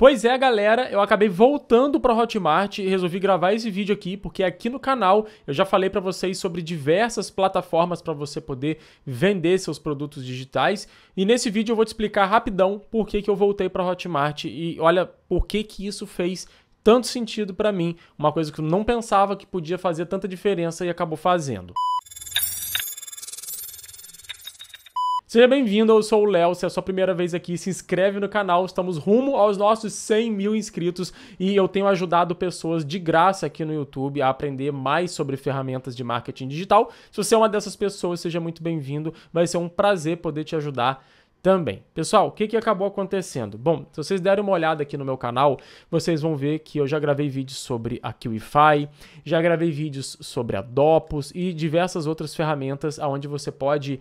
Pois é, galera, eu acabei voltando para Hotmart e resolvi gravar esse vídeo aqui porque aqui no canal eu já falei para vocês sobre diversas plataformas para você poder vender seus produtos digitais e nesse vídeo eu vou te explicar rapidão por que, que eu voltei para Hotmart e olha por que que isso fez tanto sentido para mim, uma coisa que eu não pensava que podia fazer tanta diferença e acabou fazendo. Seja bem-vindo, eu sou o Léo. Se é a sua primeira vez aqui, se inscreve no canal. Estamos rumo aos nossos 100 mil inscritos e eu tenho ajudado pessoas de graça aqui no YouTube a aprender mais sobre ferramentas de marketing digital. Se você é uma dessas pessoas, seja muito bem-vindo. Vai ser um prazer poder te ajudar também. Pessoal, o que, que acabou acontecendo? Bom, se vocês derem uma olhada aqui no meu canal, vocês vão ver que eu já gravei vídeos sobre a QIFI, já gravei vídeos sobre a Dopus e diversas outras ferramentas onde você pode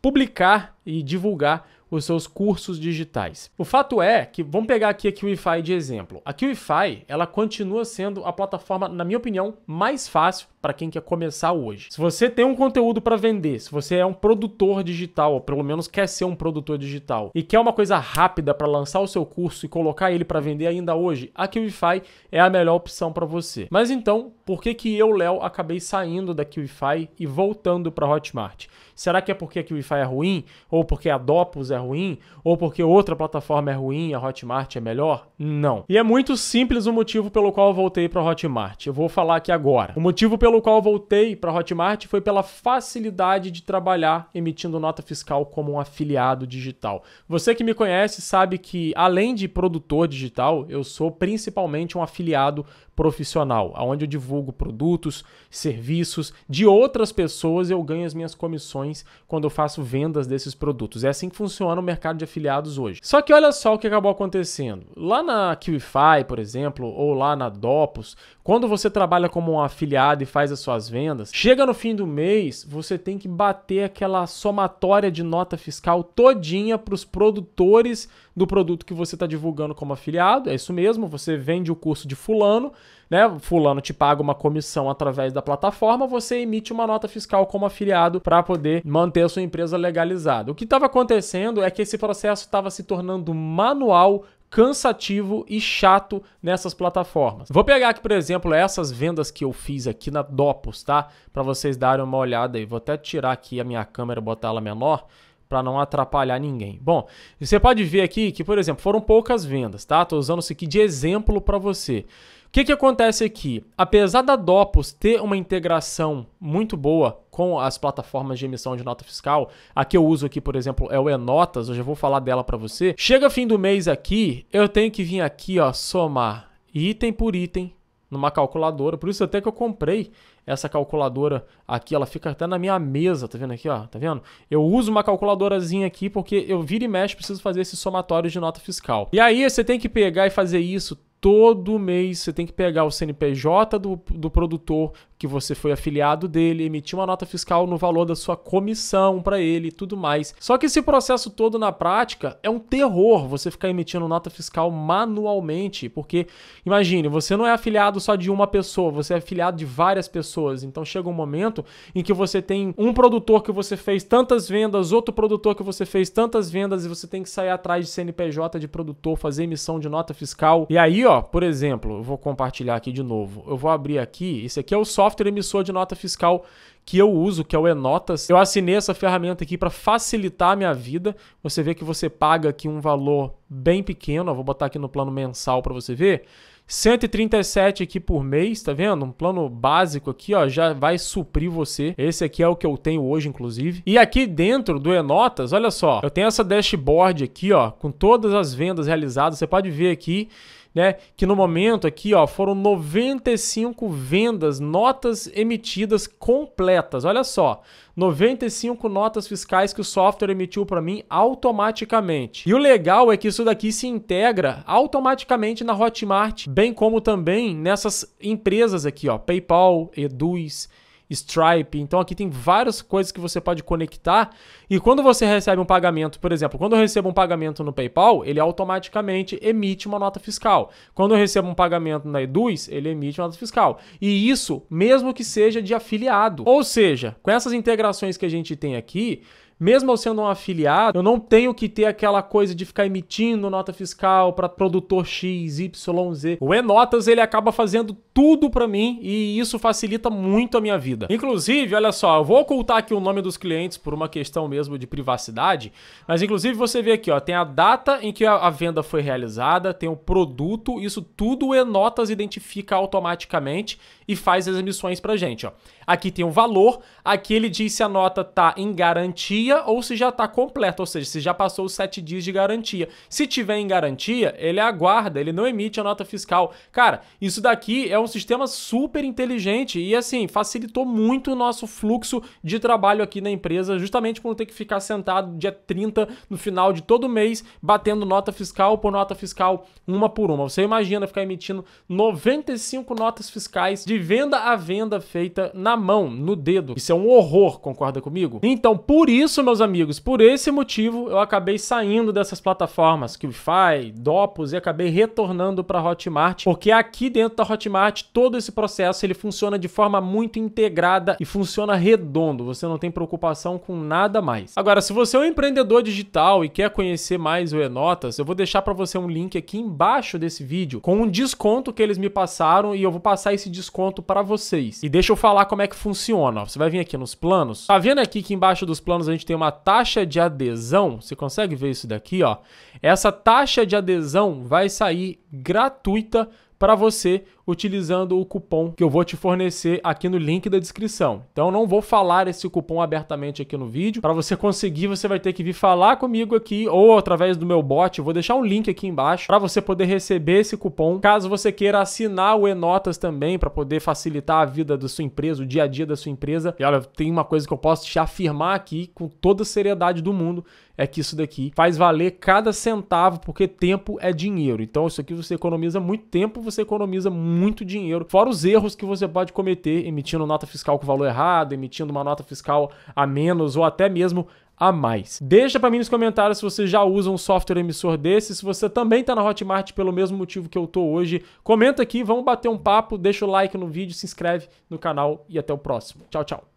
publicar e divulgar os seus cursos digitais. O fato é que, vamos pegar aqui a QIFI de exemplo. A QIFI, ela continua sendo a plataforma, na minha opinião, mais fácil para quem quer começar hoje. Se você tem um conteúdo para vender, se você é um produtor digital, ou pelo menos quer ser um produtor digital e quer uma coisa rápida para lançar o seu curso e colocar ele para vender ainda hoje, a Qify é a melhor opção para você. Mas então, por que que eu, Léo, acabei saindo da Qify e voltando para Hotmart? Será que é porque a Qify é ruim ou porque a Dopus é ruim ou porque outra plataforma é ruim, e a Hotmart é melhor? Não. E é muito simples o motivo pelo qual eu voltei para Hotmart. Eu vou falar aqui agora. O motivo pelo pelo qual voltei para Hotmart foi pela facilidade de trabalhar emitindo nota fiscal como um afiliado digital. Você que me conhece sabe que, além de produtor digital, eu sou principalmente um afiliado profissional, onde eu divulgo produtos, serviços de outras pessoas, eu ganho as minhas comissões quando eu faço vendas desses produtos. É assim que funciona o mercado de afiliados hoje. Só que olha só o que acabou acontecendo. Lá na QIFI, por exemplo, ou lá na Dopus, quando você trabalha como um afiliado e faz as suas vendas, chega no fim do mês, você tem que bater aquela somatória de nota fiscal todinha para os produtores do produto que você está divulgando como afiliado. É isso mesmo, você vende o curso de fulano, né, fulano te paga uma comissão através da plataforma, você emite uma nota fiscal como afiliado para poder manter a sua empresa legalizada. O que estava acontecendo é que esse processo estava se tornando manual, cansativo e chato nessas plataformas. Vou pegar aqui, por exemplo, essas vendas que eu fiz aqui na Dopus, tá? Para vocês darem uma olhada aí. Vou até tirar aqui a minha câmera e botar ela menor para não atrapalhar ninguém. Bom, você pode ver aqui que, por exemplo, foram poucas vendas, tá? Estou usando isso aqui de exemplo para você. O que, que acontece aqui? Apesar da Dopus ter uma integração muito boa com as plataformas de emissão de nota fiscal, a que eu uso aqui, por exemplo, é o Enotas, eu já vou falar dela para você. Chega fim do mês aqui, eu tenho que vir aqui, ó, somar item por item numa calculadora, por isso até que eu comprei essa calculadora aqui, ela fica até na minha mesa, tá vendo aqui, ó? Tá vendo? Eu uso uma calculadorazinha aqui porque eu vira e mexe preciso fazer esse somatório de nota fiscal. E aí você tem que pegar e fazer isso todo mês você tem que pegar o CNPJ do, do produtor que você foi afiliado dele, emitir uma nota fiscal no valor da sua comissão para ele e tudo mais. Só que esse processo todo na prática é um terror você ficar emitindo nota fiscal manualmente, porque imagine, você não é afiliado só de uma pessoa, você é afiliado de várias pessoas. Então chega um momento em que você tem um produtor que você fez tantas vendas, outro produtor que você fez tantas vendas e você tem que sair atrás de CNPJ de produtor, fazer emissão de nota fiscal. E aí, ó, ó, por exemplo, eu vou compartilhar aqui de novo. Eu vou abrir aqui, esse aqui é o software emissor de nota fiscal que eu uso, que é o Enotas. Eu assinei essa ferramenta aqui para facilitar a minha vida. Você vê que você paga aqui um valor bem pequeno, eu vou botar aqui no plano mensal para você ver. 137 aqui por mês, tá vendo? Um plano básico aqui, ó, já vai suprir você. Esse aqui é o que eu tenho hoje, inclusive. E aqui dentro do Enotas, olha só, eu tenho essa dashboard aqui, ó, com todas as vendas realizadas. Você pode ver aqui né? Que no momento aqui, ó, foram 95 vendas, notas emitidas completas. Olha só, 95 notas fiscais que o software emitiu para mim automaticamente. E o legal é que isso daqui se integra automaticamente na Hotmart, bem como também nessas empresas aqui, ó, PayPal, Eduz, Stripe. Então aqui tem várias coisas que você pode conectar. E quando você recebe um pagamento, por exemplo, quando eu recebo um pagamento no PayPal, ele automaticamente emite uma nota fiscal. Quando eu recebo um pagamento na Eduz, ele emite uma nota fiscal. E isso mesmo que seja de afiliado. Ou seja, com essas integrações que a gente tem aqui, mesmo eu sendo um afiliado, eu não tenho que ter aquela coisa de ficar emitindo nota fiscal para produtor X, Y, Z. O E-Notas ele acaba fazendo tudo para mim e isso facilita muito a minha vida. Inclusive, olha só, eu vou ocultar aqui o nome dos clientes por uma questão mesmo de privacidade, mas inclusive você vê aqui, ó, tem a data em que a venda foi realizada, tem o produto, isso tudo o E-Notas identifica automaticamente e faz as emissões pra gente, ó. Aqui tem o valor, aqui ele diz se a nota tá em garantia garantia ou se já está completo, ou seja, se já passou os 7 dias de garantia. Se tiver em garantia, ele aguarda, ele não emite a nota fiscal. Cara, isso daqui é um sistema super inteligente e assim, facilitou muito o nosso fluxo de trabalho aqui na empresa, justamente por não ter que ficar sentado dia 30 no final de todo mês batendo nota fiscal por nota fiscal, uma por uma. Você imagina ficar emitindo 95 notas fiscais de venda a venda feita na mão, no dedo. Isso é um horror, concorda comigo? Então, por isso isso, meus amigos, por esse motivo eu acabei saindo dessas plataformas, QFi, Dopus, e acabei retornando para Hotmart, porque aqui dentro da Hotmart todo esse processo ele funciona de forma muito integrada e funciona redondo, você não tem preocupação com nada mais. Agora, se você é um empreendedor digital e quer conhecer mais o Enotas, eu vou deixar para você um link aqui embaixo desse vídeo com um desconto que eles me passaram e eu vou passar esse desconto para vocês. E deixa eu falar como é que funciona. Você vai vir aqui nos planos. Tá vendo aqui que embaixo dos planos a gente tem uma taxa de adesão, você consegue ver isso daqui, ó? Essa taxa de adesão vai sair gratuita para você utilizando o cupom que eu vou te fornecer aqui no link da descrição. Então não vou falar esse cupom abertamente aqui no vídeo. Para você conseguir, você vai ter que vir falar comigo aqui ou através do meu bot. Eu vou deixar um link aqui embaixo para você poder receber esse cupom. Caso você queira assinar o Enotas também para poder facilitar a vida da sua empresa, o dia a dia da sua empresa. E olha, tem uma coisa que eu posso te afirmar aqui com toda a seriedade do mundo, é que isso daqui faz valer cada centavo, porque tempo é dinheiro. Então isso aqui você economiza muito tempo, você economiza muito muito dinheiro, fora os erros que você pode cometer emitindo nota fiscal com valor errado, emitindo uma nota fiscal a menos ou até mesmo a mais. Deixa para mim nos comentários se você já usa um software emissor desse, se você também tá na Hotmart pelo mesmo motivo que eu tô hoje. Comenta aqui, vamos bater um papo, deixa o like no vídeo, se inscreve no canal e até o próximo. Tchau, tchau.